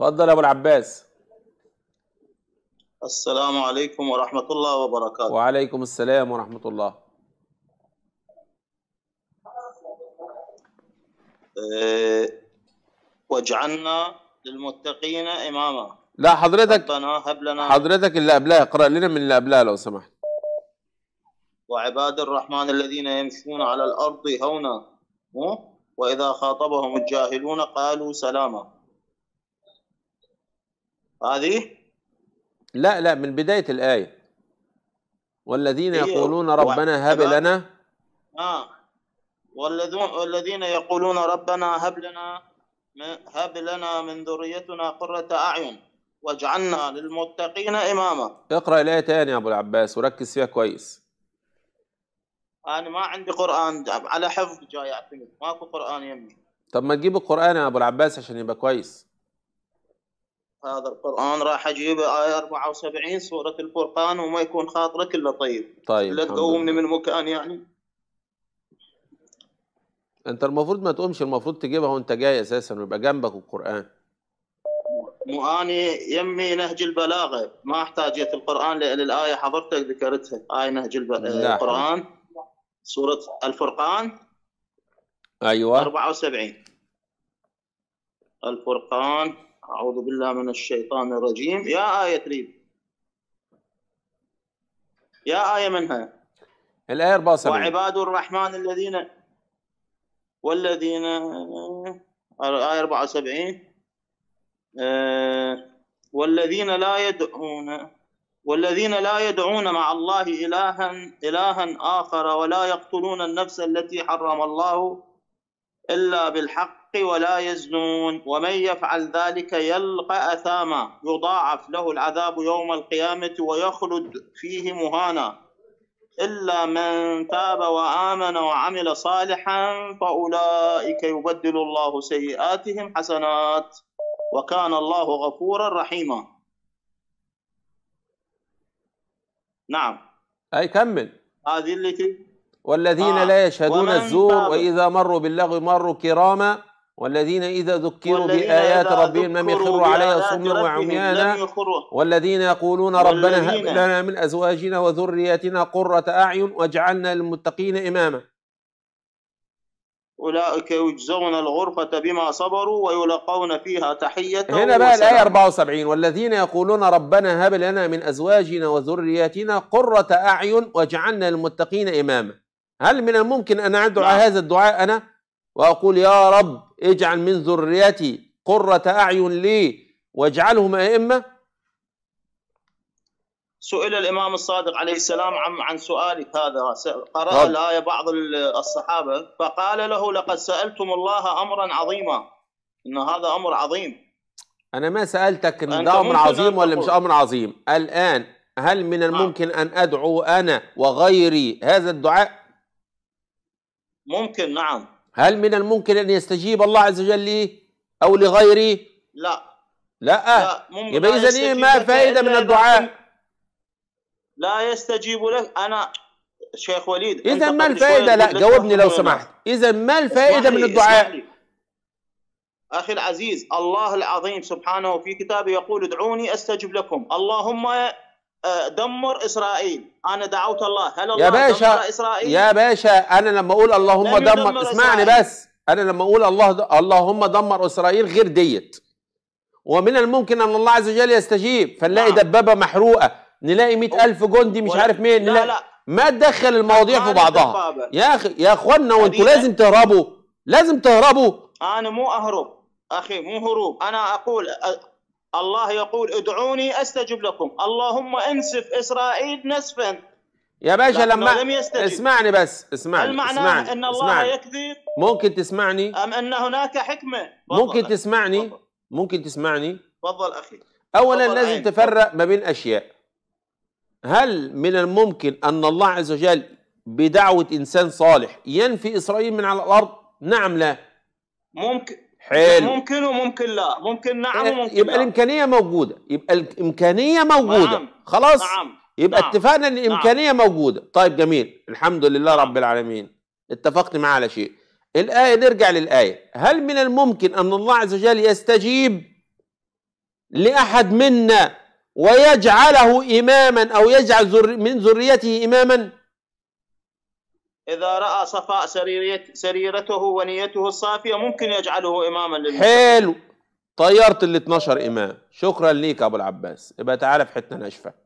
اتفضل يا ابو العباس السلام عليكم ورحمة الله وبركاته وعليكم السلام ورحمة الله إيه واجعلنا للمتقين إماما لا حضرتك ربنا هب لنا حضرتك اللي قبلها اقرأ لنا من اللي قبلها لو سمحت وعباد الرحمن الذين يمشون على الأرض هونا وإذا خاطبهم الجاهلون قالوا سلاما هذه آه، لا لا من بداية الآية والذين إيه، يقولون ربنا هب لنا آه والذين يقولون ربنا هب لنا هب لنا من ذريتنا قرة أعين واجعلنا للمتقين إماما اقرأ الآية ثانية يا أبو العباس وركز فيها كويس أنا ما عندي قرآن على حفظ جاي أعتمد ماكو قرآن يمي طب ما تجيب القرآن يا أبو العباس عشان يبقى كويس هذا القرآن راح أجيب آية 74 سورة الفرقان وما يكون خاطرك إلا طيب طيب لا تقومني من مكان يعني أنت المفروض ما تقومش المفروض تجيبها وأنت جاي أساسا ويبقى جنبك القرآن مو اني يمي نهج البلاغه ما احتاجيت القران لان الايه حضرتك ذكرتها اي نهج آه، القران سوره الفرقان ايوه 74 الفرقان أعوذ بالله من الشيطان الرجيم يا آية تريد يا آية منها الآية 74 وعباد الرحمن الذين والذين آية 74 آه، والذين لا يدعون والذين لا يدعون مع الله إلها إلها آخر ولا يقتلون النفس التي حرم الله إلا بالحق ولا يزنون ومن يفعل ذلك يلقى أثاما يضاعف له العذاب يوم القيامة ويخلد فيه مهانا إلا من تاب وآمن وعمل صالحا فأولئك يبدل الله سيئاتهم حسنات وكان الله غفورا رحيما نعم أي كمل هذه التي والذين آه. لا يشهدون الزور تاب. وإذا مروا باللغو مروا كراما والذين إذا ذكروا بآيات ربهم لم يخروا عليها صم وعميانا والذين يقولون ربنا هب لنا من أزواجنا وذرياتنا قرة أعين واجعلنا للمتقين إماما أولئك يجزون الغرفة بما صبروا ويلقون فيها تحية هنا بقى الآية 74 والذين يقولون ربنا هب لنا من أزواجنا وذرياتنا قرة أعين واجعلنا للمتقين إماما هل من الممكن أن أدعو نعم. هذا الدعاء أنا؟ وأقول يا رب اجعل من ذريتي قرة أعين لي واجعلهم أئمة سئل الإمام الصادق عليه السلام عن, عن سؤالك هذا قرأ طب. الآية بعض الصحابة فقال له لقد سألتم الله أمرا عظيما إن هذا أمر عظيم أنا ما سألتك إن ده أمر عظيم ولا مش أمر عظيم الآن هل من نعم. الممكن أن أدعو أنا وغيري هذا الدعاء؟ ممكن نعم هل من الممكن أن يستجيب الله عز وجل لي أو لغيري؟ لا لا, لا. يبقى إيه؟ إذا إيه ما فائدة من الدعاء لا يستجيب لك أنا شيخ وليد إذا ما الفائدة لا جاوبني لو سمحت إذا ما الفائدة من الدعاء أخي العزيز الله العظيم سبحانه في كتابه يقول ادعوني أستجب لكم اللهم دمر اسرائيل انا دعوت الله هل الله يا باشا دمر اسرائيل يا باشا انا لما اقول اللهم دمر, دمر اسمعني بس انا لما اقول الله د... اللهم دمر اسرائيل غير ديت ومن الممكن ان الله عز وجل يستجيب فنلاقي نعم. دبابه محروقه نلاقي 100000 جندي مش عارف مين لا لا ما تدخل المواضيع في بعضها يا اخي يا اخوانا وانتوا لازم تهربوا لازم تهربوا انا مو اهرب اخي مو هروب انا اقول الله يقول ادعوني استجب لكم اللهم انسف اسرائيل نسفا يا باشا لما لم يستجب. اسمعني بس اسمعني هل معناه ان الله اسمعني. يكذب ممكن تسمعني ام ان هناك حكمه ممكن تسمعني بضل. ممكن تسمعني تفضل اخي اولا لازم عين. تفرق ما بين اشياء هل من الممكن ان الله عز وجل بدعوه انسان صالح ينفي اسرائيل من على الارض نعم لا ممكن حلو ممكن وممكن لا ممكن نعم آه، وممكن يبقى لا. الامكانيه موجوده يبقى الامكانيه نعم. موجوده نعم. خلاص نعم. يبقى نعم. اتفقنا ان الامكانيه نعم. موجوده طيب جميل الحمد لله نعم. رب العالمين اتفقت معاه على شيء الايه نرجع للايه هل من الممكن ان الله عز وجل يستجيب لاحد منا ويجعله اماما او يجعل من ذريته اماما إذا رأى صفاء سريرته ونيته الصافية ممكن يجعله إماما للمسلمين حلو طيرت ال 12 إمام شكرا ليك أبو العباس يبقى تعالى في حتة ناشفة